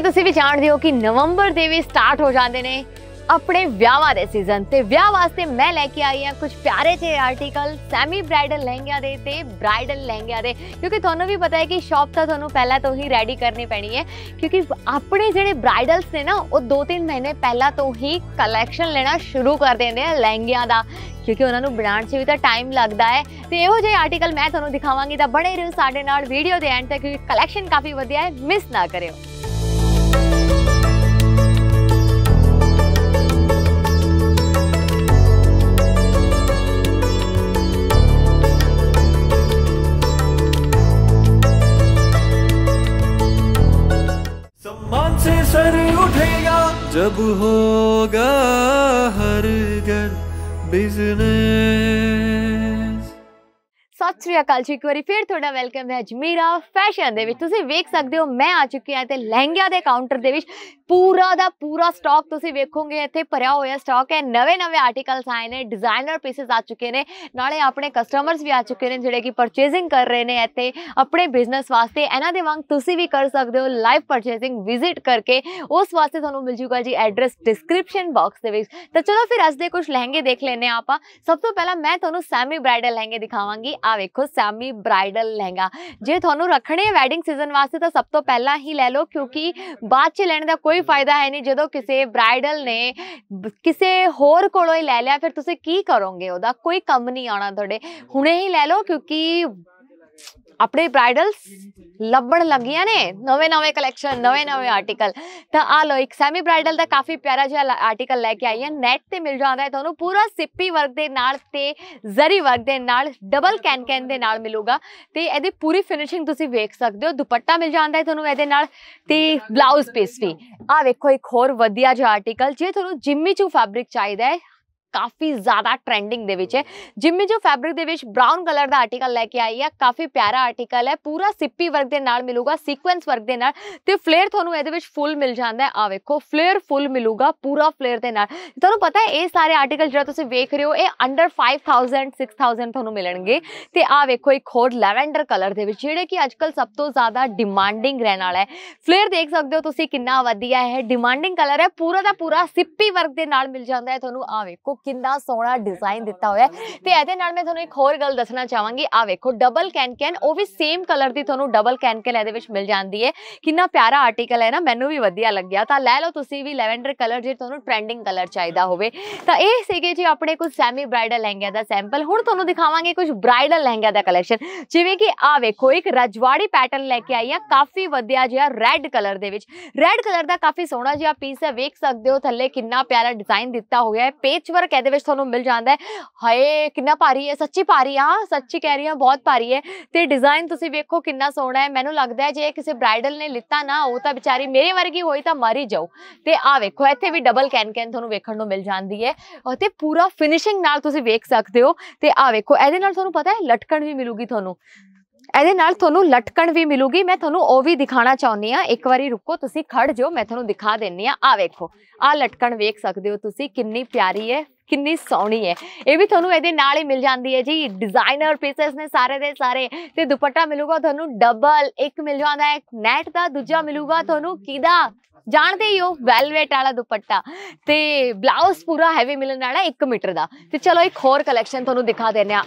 ਕਿ ਤੁਸੀਂ ਵੀ ਜਾਣਦੇ ਹੋ ਕਿ ਨਵੰਬਰ ਦੇ ਵੀ ਸਟਾਰਟ ਹੋ ਜਾਂਦੇ ਨੇ ਆਪਣੇ ਵਿਆਹਾਂ ਦੇ ਸੀਜ਼ਨ ਤੇ ਵਿਆਹ ਵਾਸਤੇ ਮੈਂ ਲੈ ਕੇ ਆਈ ਹਾਂ ਕੁਝ ਪਿਆਰੇ ਜਿਹੇ ਆਰਟੀਕਲ ਸੈਮੀ ਬ੍ਰਾਈਡਲ ਲਹਿੰਗਿਆਂ ਦੇ ਤੇ ਬ੍ਰਾਈਡਲ ਲਹਿੰਗਿਆਂ ਦੇ ਕਿਉਂਕਿ ਤੁਹਾਨੂੰ ਵੀ ਪਤਾ ਹੈ ਕਿ ਸ਼ਾਪ ਤਾਂ ਤੁਹਾਨੂੰ ਪਹਿਲਾਂ ਤੋਂ ਹੀ ਰੈਡੀ ਕਰਨੀ ਪੈਣੀ ਹੈ ਕਿਉਂਕਿ ਆਪਣੇ ਜਿਹੜੇ ਬ੍ਰਾਈਡਲਸ ਨੇ ਨਾ ਉਹ 2-3 ਮਹੀਨੇ ਪਹਿਲਾਂ ਤੋਂ ਹੀ ਕਲੈਕਸ਼ਨ ਲੈਣਾ ਸ਼ੁਰੂ ਕਰ ਦਿੰਦੇ ਆ ਲਹਿੰਗਿਆਂ ਦਾ ਕਿਉਂਕਿ ਉਹਨਾਂ ਨੂੰ ਬਣਾਉਣ 'ਚ ਵੀ ਤਾਂ ਟਾਈਮ ਲੱਗਦਾ ਹੈ ਤੇ ਇਹੋ ਜਿਹੇ ਆਰਟੀਕਲ ਮੈਂ ਤੁਹਾਨੂੰ ਦਿਖਾਵਾਂਗੀ ਤਾਂ ਬੜੇ ਰਹੋ ਸਾਡੇ ਨਾਲ ਵੀਡੀਓ ਦੇ ਐਂਡ ਤੱਕ ਕਲੈਕਸ਼ਨ ਕਾਫੀ ਵਧੀਆ ਹੈ ਮਿਸ ਨਾ ਕਰਿਓ जब होगा हर घर बिजनेस ਸਤਿ ਸ੍ਰੀ ਅਕਾਲ ਜੀ ਇੱਕ ਵਾਰੀ ਫੇਰ ਤੁਹਾਡਾ ਵੈਲਕਮ ਹੈ ਅਜਮੀਰਾ ਫੈਸ਼ਨ ਦੇ ਵਿੱਚ ਤੁਸੀਂ ਵੇਖ ਸਕਦੇ ਹੋ ਮੈਂ ਆ ਚੁੱਕੀ ਹਾਂ ਤੇ ਲਹਿੰਗਿਆਂ ਦੇ ਕਾਊਂਟਰ ਦੇ ਵਿੱਚ ਪੂਰਾ ਦਾ ਪੂਰਾ ਸਟਾਕ ਤੁਸੀਂ ਵੇਖੋਗੇ ਇੱਥੇ ਭਰਿਆ ਹੋਇਆ ਸਟਾਕ ਹੈ ਨਵੇਂ ਨਵੇਂ ਆਰਟੀਕਲਸ ਆਏ ਨੇ ਡਿਜ਼ਾਈਨਰ ਪੀਸਸ ਆ ਚੁੱਕੇ ਨੇ ਨਾਲੇ ਆਪਣੇ ਕਸਟਮਰਸ ਵੀ ਆ ਚੁੱਕੇ ਨੇ ਜਿਹੜੇ ਕਿ ਪਰਚੇਸਿੰਗ ਕਰ ਰਹੇ ਨੇ ਇੱਥੇ ਆਪਣੇ ਬਿਜ਼ਨਸ ਵਾਸਤੇ ਇਹਨਾਂ ਦੇ ਵਾਂਗ ਤੁਸੀਂ ਵੀ ਕਰ ਸਕਦੇ ਹੋ ਲਾਈਵ ਪਰਚੇਸਿੰਗ ਵਿਜ਼ਿਟ ਕਰਕੇ ਉਸ ਵਾਸਤੇ ਤੁਹਾਨੂੰ ਮਿਲ ਜੂਗਾ ਜੀ ਐਡਰੈਸ ਡਿਸਕ੍ਰਿਪਸ਼ਨ ਬਾਕਸ ਦੇ ਵਿੱਚ ਤਾਂ ਚਲੋ ਫਿਰ ਅੱਜ ਦੇ ਕੁਝ ਲਹਿੰਗੇ ਦੇਖ ਲੈਨੇ ਆਪਾਂ ਸਭ ਤੋਂ ਪਹਿਲਾਂ ਮੈਂ ਤੁਹਾਨੂੰ ਸੈਮੀ ਬ੍ਰਾਈਡਲ ਲਹਿੰਗੇ ਦਿਖਾਵਾਂਗੀ ਆ ਵੇਖੋ ਸੈਮੀ ਬ੍ਰਾਈਡਲ ਲਹਿੰਗਾ ਜੇ ਤੁਹਾਨੂੰ ਰੱਖਣੇ ਹੈ ਵੈਡਿੰਗ ਸੀਜ਼ਨ ਵਾਸਤੇ ਤਾਂ ਸਭ ਤੋਂ ਪਹਿਲਾਂ ਹੀ ਲੈ ਲਓ ਕਿਉਂਕਿ ਬਾਅਦ 'ਚ ਲੈਣ ਦਾ ਕੋਈ ਫਾਇਦਾ ਹੈ ਨਹੀਂ ਜਦੋਂ ਕਿਸੇ ਬ੍ਰਾਈਡਲ ਨੇ ਕਿਸੇ ਹੋਰ ਕੋਲੋਂ ਹੀ ਲੈ ਲਿਆ ਫਿਰ ਤੁਸੀਂ ਕੀ ਕਰੋਗੇ ਉਹਦਾ ਕੋਈ ਕੰਮ ਨਹੀਂ ਆਉਣਾ ਤੁਹਾਡੇ ਹੁਣੇ ਹੀ ਲੈ ਲਓ ਕਿਉਂਕਿ આપણે બ્રાઇડલ્સ લબ્બણ લગીયા ને નવે નવે કલેક્શન નવે नवे आर्टिकल तो आ लो एक सेमी ब्राइडल का काफी प्यारा जो आर्टिकल लेके आई है नेट से मिल जाता है ਤੁਹਾਨੂੰ ਪੂਰਾ ਸਿੱਪੀ ਵਰਕ ਦੇ ਨਾਲ ਤੇ ਜ਼ਰੀ ਵਰਕ ਦੇ ਨਾਲ ਡਬਲ ਕੈਨ ਕੈਨ ਦੇ ਨਾਲ ਮਿਲੂਗਾ ਤੇ ਇਹਦੀ ਪੂਰੀ ਫਿਨਿਸ਼ਿੰਗ ਤੁਸੀਂ ਵੇਖ ਸਕਦੇ ਹੋ ਦੁਪੱਟਾ ਮਿਲ ਜਾਂਦਾ ਹੈ ਤੁਹਾਨੂੰ ਇਹਦੇ ਨਾਲ ਤੇ ਬਲਾਊਜ਼ ਪੀਸ ਵੀ ਆ ਵੇਖੋ ਇੱਕ ਹੋਰ ਵਧੀਆ ਜਿਹਾ ਆਰਟੀਕਲ ਜੇ ਤੁਹਾਨੂੰ ਜਿੰਮੀ ਚੂ ਫੈਬਰਿਕ ਚਾਹੀਦਾ ਹੈ काफ़ी ज़्यादा ट्रेंडिंग दे जिम्मी जो फैब्रिक ब्राउन कलर का आर्टिकल लैके आई है काफ़ी प्यारा आर्टिकल है पूरा सिप्पी वर्क के नाल मिलेगा सीकुएंस वर्ग के फ्लेयर थोड़ू ए फुल मिल जाता है आखो फ्लेयर फुल मिलेगा पूरा फ्लेयर के नुन पता है यारे आर्टिकल जो तुम वेख रहे हो ये under five thousand six thousand थोड़ू मिलने तो आखो एक होर लैवेंडर कलर के जेडे कि अजक सब तो ज़्यादा डिमांडिंग रहने वाला है फ्लेयर देख सकते हो तुम कि वी है डिमांडिंग कलर है पूरा का पूरा सिप्पी वर्क के नाल मिल जाता है थोड़ा आखो कि सोहना डिजाइन दिता हुआ है तो एक होर गल दसना चाहवागी आखो डबल कैन कैन वो भी सेम कलर की थोड़ा डबल कैन कैन ए मिल जाती है कि प्यारा आर्टिकल है ना मैं भी वाइया लग्या तो लै लो तुम भी लैवेंडर कलर जो थोड़ा ट्रेंडिंग कलर चाहिए हो जी अपने कुछ सैमी ब्राइडल लहंगे का सैंपल हूँ थोड़ा दिखावे कुछ ब्राइडल लहंगा का कलैक्शन जिमें कि आखो एक रजवाड़ी पैटर्न लैके आई है काफ़ी वीया जि रैड कलर के रैड कलर का काफ़ी सोहना जहा पीस है वेख सकते हो थले कि प्यारा डिजाइन दिता हुआ है पेचवर्क कहते तो मिल जाता है हाए कि भारी है सच्ची भारी हाँ सची कह रही हूँ बहुत भारी है तो डिजाइन तुम वेखो कि सोहना है मैंने लगता है जे किसी ब्राइडल ने लिता ना वो तो बेचारी मेरे वर्गी हुई तो मर ही जाओ तो आखो इतने भी डबल कैन कैन थोड़ा वेखन मिल जाती है तो पूरा फिनिशिंग वेख सकते हो तो आखो ए पता है लटकन भी मिलेगी थोनों ए लटकन भी मिलेगी मैं थोनों वह भी दिखाना चाहनी हाँ एक बार रुको तुम खड़ जो मैं थोड़ा दिखा दें हाँ आ वेखो आ लटकन वेख सकते हो तुम कि प्यारी है ਕਿੰਨੀ ਸੋਹਣੀ ਹੈ ਇਹ ਵੀ ਤੁਹਾਨੂੰ ਇਹਦੇ ਨਾਲ ਹੀ ਮਿਲ ਜਾਂਦੀ ਹੈ ਜੀ ਡਿਜ਼ਾਈਨਰ ਪੀਸਸ ਨੇ ਸਾਰੇ ਦੇ ਸਾਰੇ ਤੇ ਦੁਪੱਟਾ ਮਿਲੂਗਾ ਤੁਹਾਨੂੰ ਡਬਲ ਇੱਕ ਮਿਲ ਜਾਂਦਾ ਹੈ ਨੈਟ ਦਾ ਦੂਜਾ ਮਿਲੂਗਾ ਤੁਹਾਨੂੰ ਕਿਦਾ ਜਾਣਦੇ ਹੀ ਹੋ ਵੈਲਵੇਟ ਵਾਲਾ ਦੁਪੱਟਾ ਤੇ ਬਲਾਊਜ਼ ਪੂਰਾ ਹੈਵੀ ਮਿਲਣ ਵਾਲਾ 1 ਮੀਟਰ ਦਾ ਤੇ ਚਲੋ ਇੱਕ ਹੋਰ ਕਲੈਕਸ਼ਨ ਤੁਹਾਨੂੰ ਦਿਖਾ ਦਿੰਨੇ ਆ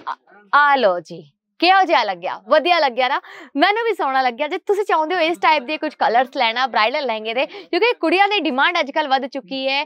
ਆ ਲੋ ਜੀ ਕਿਹੋ ਜਿਹਾ ਲੱਗਿਆ ਵਧੀਆ ਲੱਗਿਆ ਨਾ ਮੈਨੂੰ ਵੀ ਸੋਹਣਾ ਲੱਗਿਆ ਜੇ ਤੁਸੀਂ ਚਾਹੁੰਦੇ ਹੋ ਇਸ ਟਾਈਪ ਦੇ ਕੁਝ ਕਲਰਸ ਲੈਣਾ ਬ੍ਰਾਈਡਲ ਲਹਿੰਗੇ ਦੇ ਕਿਉਂਕਿ ਕੁੜੀਆਂ ਦੀ ਡਿਮਾਂਡ ਅੱਜਕੱਲ ਵੱਧ ਚੁੱਕੀ ਹੈ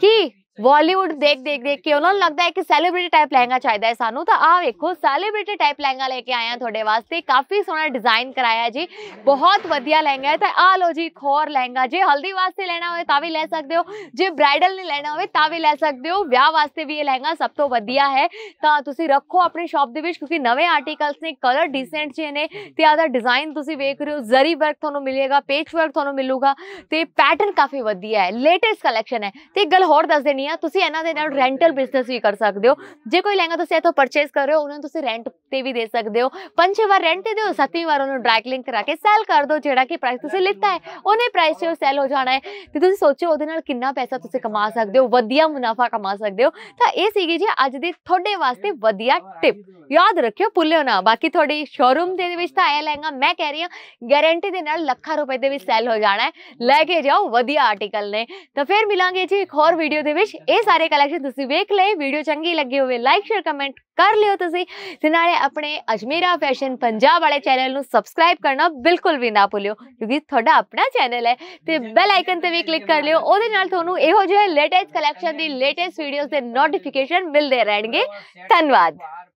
ਕਿ बॉलीवुड देख देख देख के उन्होंने लगता है कि सेलिब्रिटी टाइप लहंगा चाहिए सानू तो आ वेखो सेलिब्रिटी टाइप लहंगा लेके आए हैं थोड़े वास्ते काफ़ी सोहना डिजाइन कराया जी बहुत वाइया लहंगा है तो आ लो जी एक होर लहंगा जे हल्दी वास्ते लेना हो भी ले सकते हो जे ब्राइडल ने लेना हो भी ले सकते हो विह वास्ते भी ये लहंगा सब तो वजिया है तो तुम रखो अपनी शॉप के क्योंकि नवे आर्टिकल्स ने कलर डिसेंट जे ने आदा डिजाइन तुम वेख रहे हो जरी वर्क थोड़ा मिलेगा पेच वर्क थोड़ा मिलेगा तो पैटर्न काफ़ी वजिया है लेटेस्ट कलैक्शन है तो एक गल होर दस देनी नहीं रेंटल बिजनेस भी कर सकते हो जो कोई लहंगा इतों परचेज कर रहे हो उन्होंने रेंट पर भी दे सकते हो पंचे बार रेंट से दो सत्तवी बार उन्होंने ड्राइकलिंग करा के सैल कर दो जो कि प्राइस लिता है उन्हें प्राइस से सैल हो जाए है तो तुम सोचो वो कि पैसा कमा सकते हो वधिया मुनाफा कमा सकते हो तो यह जी अज की थोड़े वास्ते वधिया टिप याद रखियो भुल्यो ना बाकी थोड़ी शोरूम के आया लहंगा मैं कह रही हूँ गारंटी के लखा रुपए के भी सैल हो जाना है लैके जाओ वधिया आर्टिकल ने तो फिर मिलोंगे जी एक होर भीडियो के विच ये सारे कलेक्शन वेख ले वीडियो चंकी लगी हो लाइक शेयर कमेंट कर लियो तुम अपने अजमेरा फैशन पंजाब वाले चैनल सबसक्राइब करना बिल्कुल भी ना भूलो क्योंकि थोड़ा अपना चैनल है तो बैल आइकन पर भी क्लिक कर लियो और लेटैस कलैक्शन की लेटैस वीडियो के नोटिफिकेशन मिलते रहने धनवाद